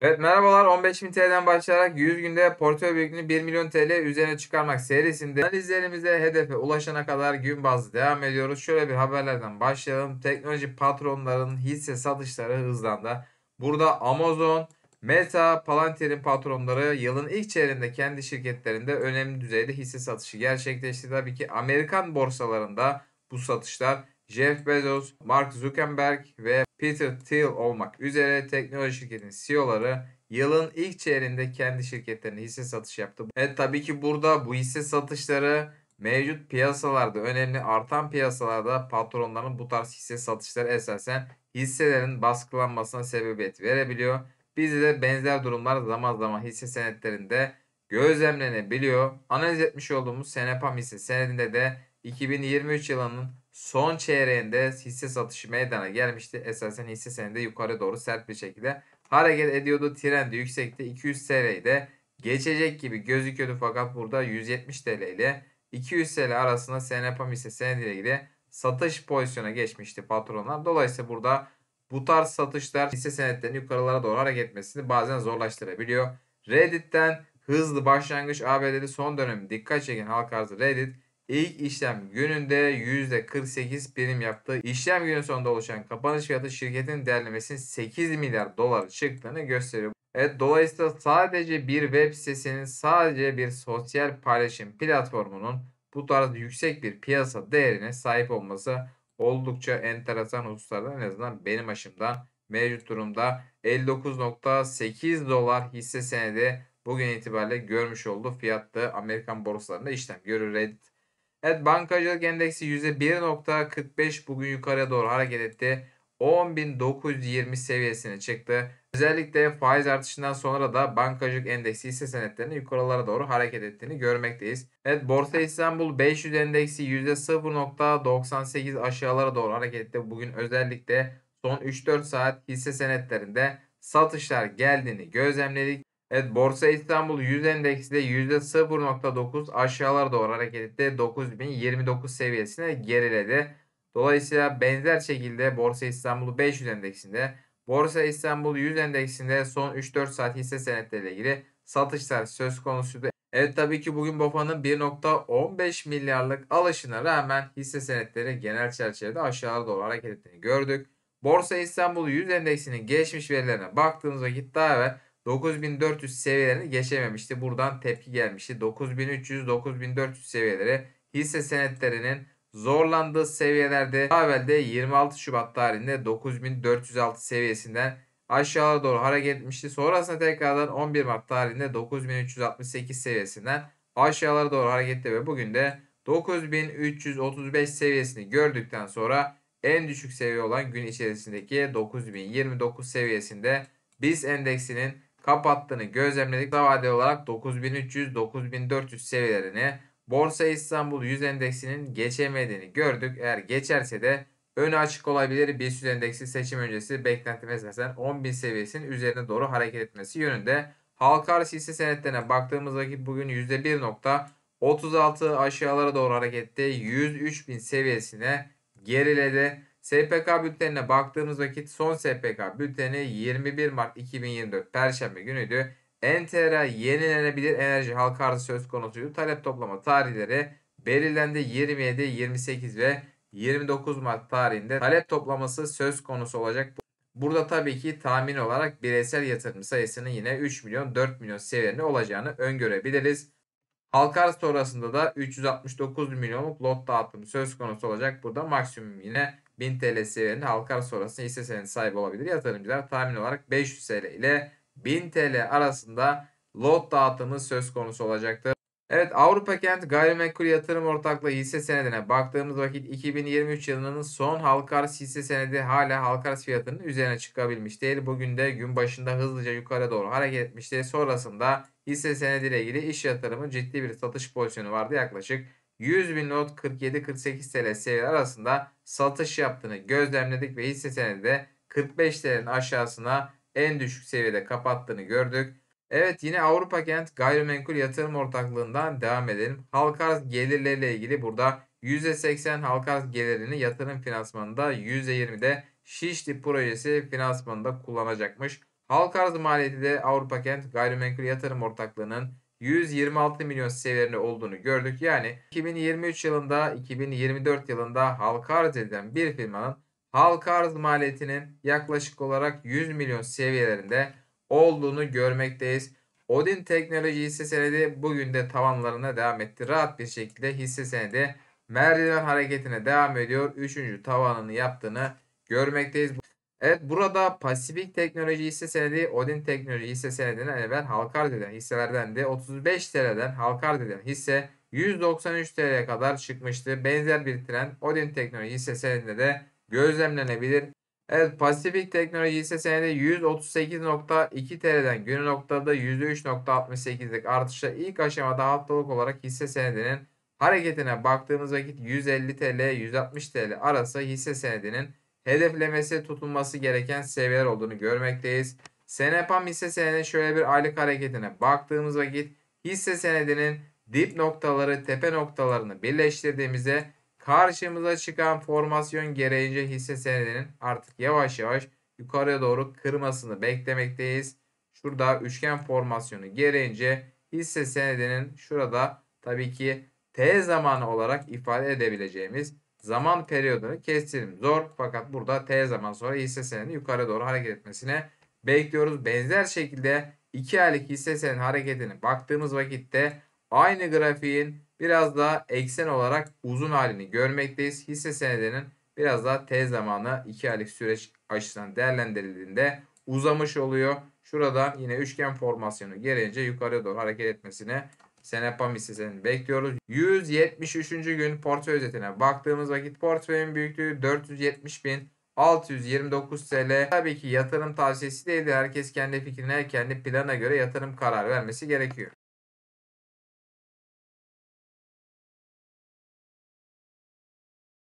Evet merhabalar 15.000 TL'den başlayarak 100 günde portföy büyüklüğünü 1 milyon TL üzerine çıkarmak serisinde analizlerimize hedefe ulaşana kadar gün bazlı devam ediyoruz. Şöyle bir haberlerden başlayalım. Teknoloji patronlarının hisse satışları hızlandı. Burada Amazon, Meta, Palantir'in patronları yılın ilk çeyreğinde kendi şirketlerinde önemli düzeyde hisse satışı gerçekleşti. Tabii ki Amerikan borsalarında bu satışlar Jeff Bezos, Mark Zuckerberg ve Peter Thiel olmak üzere teknoloji şirketinin CEO'ları yılın ilk çeyreğinde kendi şirketlerine hisse satış yaptı. Evet tabii ki burada bu hisse satışları mevcut piyasalarda önemli artan piyasalarda patronların bu tarz hisse satışları esasen hisselerin baskılanmasına sebebiyet verebiliyor. Bizde de benzer durumlar zaman zaman hisse senetlerinde gözlemlenebiliyor. Analiz etmiş olduğumuz Senepam hisse senedinde de 2023 yılının son çeyreğinde hisse satışı meydana gelmişti. Esasen hisse senedi yukarı doğru sert bir şekilde hareket ediyordu. Trend yüksekte 200 TL'yi de geçecek gibi gözüküyordu fakat burada 170 TL ile 200 TL arasında senepam hisse senediyle ilgili satış pozisyona geçmişti patronlar. Dolayısıyla burada bu tarz satışlar hisse senetlerinin yukarılara doğru hareket etmesini bazen zorlaştırabiliyor. Reddit'ten hızlı başlangıç ABD'de son dönemi dikkat çeken halka arzı Reddit İlk işlem gününde %48 prim yaptı. İşlem günü sonunda oluşan kapanış fiyatı şirketin değerlemesinin 8 milyar dolar çıktığını gösteriyor. Evet, dolayısıyla sadece bir web sitesinin sadece bir sosyal paylaşım platformunun bu tarz yüksek bir piyasa değerine sahip olması oldukça enteresan hususlardan en azından benim açımdan mevcut durumda 59.8 dolar hisse senedi bugün itibariyle görmüş oldu. Fiyatta Amerikan borsalarında işlem görür. Reddit Evet bankacılık endeksi %1.45 bugün yukarıya doğru hareket etti. 10.920 seviyesine çıktı. Özellikle faiz artışından sonra da bankacılık endeksi hisse senetlerinin yukarılara doğru hareket ettiğini görmekteyiz. Evet Borsa İstanbul 500 endeksi %0.98 aşağılara doğru hareket etti. Bugün özellikle son 3-4 saat hisse senetlerinde satışlar geldiğini gözlemledik. Evet Borsa İstanbul 100 endeksi de %0.9 aşağılara doğru hareket etti. 9029 seviyesine geriledi. Dolayısıyla benzer şekilde Borsa İstanbul 500 endeksinde Borsa İstanbul 100 endeksinde son 3-4 saat hisse senetleriyle ilgili satışlar söz konusuydu. Evet tabii ki bugün BOFA'nın 1.15 milyarlık alışına rağmen hisse senetleri genel çerçevede aşağılara doğru hareket ettiğini gördük. Borsa İstanbul 100 endeksinin geçmiş verilerine baktığımız vakit daha evvel 9400 seviyelerini geçememişti. Buradan tepki gelmişti. 9300-9400 seviyeleri hisse senetlerinin zorlandığı seviyelerde Ravel'de 26 Şubat tarihinde 9406 seviyesinden aşağılara doğru hareket etmişti. Sonrasında tekrardan 11 Mart tarihinde 9368 seviyesinden aşağılara doğru hareket etti ve bugün de 9335 seviyesini gördükten sonra en düşük seviye olan gün içerisindeki 9029 seviyesinde BIST endeksinin kapattığını gözlemledik. Kısa vadeli olarak 9300-9400 seviyelerini Borsa İstanbul 100 endeksinin geçemediğini gördük. Eğer geçerse de önü açık olabilir. BIST endeksi seçim öncesi beklentimiz mesela 10.000 seviyesinin üzerine doğru hareket etmesi yönünde. Halka arası hisse senetlerine ki bugün %1.36 aşağılara doğru harekette 103.000 seviyesine geriledi. SPK bültenine baktığımız vakit son SPK bülteni 21 Mart 2024 Perşembe günüydü. Enter'a yenilenebilir enerji halka arzı söz konusuydu. Talep toplama tarihleri belirlendi 27, 28 ve 29 Mart tarihinde talep toplaması söz konusu olacak. Burada tabii ki tahmin olarak bireysel yatırım sayısının yine 3 milyon 4 milyon seviyelerinde olacağını öngörebiliriz. Halka arz sonrasında da 369 milyonluk lot dağıtımı söz konusu olacak. Burada maksimum yine 1000 TL severinde halkar sonrasında hisse senedi sahibi olabilir. Yatırımcılar tahmin olarak 500 TL ile 1000 TL arasında lot dağıtımı söz konusu olacaktır. Evet Avrupa Kent Gayrimenkul Yatırım Ortaklığı hisse senedine baktığımız vakit 2023 yılının son Halkars hisse senedi hala Halkars fiyatının üzerine çıkabilmiş değil. Bugün de gün başında hızlıca yukarı doğru hareket etmişti. Sonrasında hisse senediyle ilgili iş yatırımı ciddi bir satış pozisyonu vardı yaklaşık 100 bin lot 47-48 TL seviyeler arasında satış yaptığını gözlemledik ve hisse senedi de 45 TL'nin aşağısına en düşük seviyede kapattığını gördük. Evet yine Avrupa Kent Gayrimenkul Yatırım Ortaklığından devam edelim. Halka arz gelirleriyle ilgili burada %80 halka gelirini yatırım finansmanında %20'de Şişli projesi finansmanında kullanacakmış. Halka maliyeti de Avrupa Kent Gayrimenkul Yatırım Ortaklığı'nın 126 milyon seviyelerinde olduğunu gördük. Yani 2023 yılında 2024 yılında halka arz edilen bir firmanın halka arz maliyetinin yaklaşık olarak 100 milyon seviyelerinde olduğunu görmekteyiz. Odin Teknoloji hisse senedi bugün de tavanlarına devam etti. Rahat bir şekilde hisse senedi merdiven hareketine devam ediyor. Üçüncü tavanını yaptığını görmekteyiz. Evet burada Pacific Teknoloji hisse senedi, Odin Teknoloji hisse senedine evvel halka arz hisselerden de 35 TL'den halka arz hisse 193 TL'ye kadar çıkmıştı. Benzer bir trend Odin Teknoloji hisse senedinde de gözlemlenebilir. Evet Pacific Teknoloji hisse senedi 138.2 TL'den günü noktada %3.68'lik artışla ilk aşamada haftalık olarak hisse senedinin hareketine baktığımız vakit 150 TL 160 TL arası hisse senedinin hedeflemesi tutulması gereken seviyeler olduğunu görmekteyiz. Senepam hisse senedi şöyle bir aylık hareketine baktığımız vakit hisse senedinin dip noktaları tepe noktalarını birleştirdiğimizde karşımıza çıkan formasyon gereğince hisse senedinin artık yavaş yavaş yukarıya doğru kırmasını beklemekteyiz. Şurada üçgen formasyonu gereğince hisse senedinin şurada tabii ki T zamanı olarak ifade edebileceğimiz zaman periyodunu kestirim zor fakat burada t zaman sonra hisse senedinin yukarı doğru hareket etmesine bekliyoruz. Benzer şekilde 2 aylık hisse senedi hareketine baktığımız vakitte aynı grafiğin biraz daha eksen olarak uzun halini görmekteyiz. Hisse senedinin biraz daha t zamanı 2 aylık süreç açısından değerlendirildiğinde uzamış oluyor. Şuradan yine üçgen formasyonu gelince yukarı doğru hareket etmesine Senepam hissesini bekliyoruz. 173. gün portföy özetine baktığımız vakit portföyün büyüklüğü 470 bin 629 TL. Tabii ki yatırım tavsiyesi değil. Herkes kendi fikrine, kendi plana göre yatırım kararı vermesi gerekiyor.